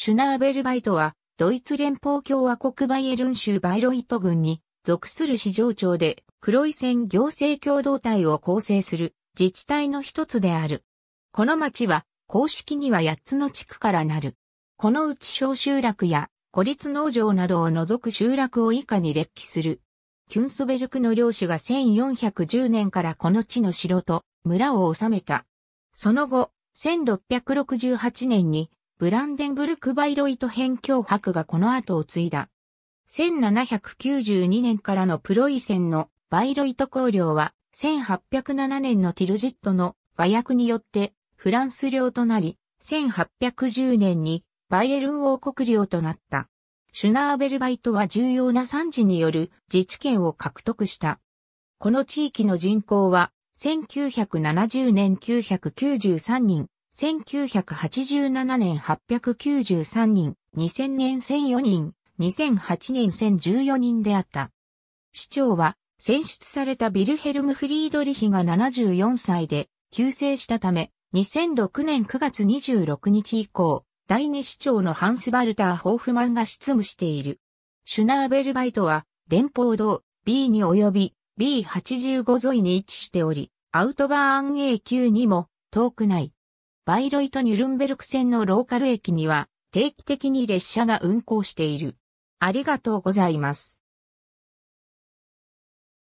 シュナーベルバイトは、ドイツ連邦共和国バイエルン州バイロイト郡に属する市場庁で、黒い線行政共同体を構成する自治体の一つである。この町は、公式には8つの地区からなる。このうち小集落や孤立農場などを除く集落を以下に列記する。キュンスベルクの領主が1410年からこの地の城と村を治めた。その後、1668年にブランデンブルク・バイロイト編境白がこの後を継いだ。1792年からのプロイセンのバイロイト公領は、1807年のティルジットの和訳によってフランス領となり、1810年にバイエルン王国領となった。シュナーベルバイトは重要な産地による自治権を獲得した。この地域の人口は1970年993人、1987年893人、2000年1004人、2008年1014人であった。市長は、選出されたビルヘルム・フリードリヒが74歳で、急逝したため、2006年9月26日以降、第二市長のハンス・バルター・ホーフマンが執務している。シュナーベルバイトは、連邦道 B に及び B85 沿いに位置しており、アウトバーン A 級にも遠くない。バイロイト・ニュルンベルク線のローカル駅には定期的に列車が運行している。ありがとうございます。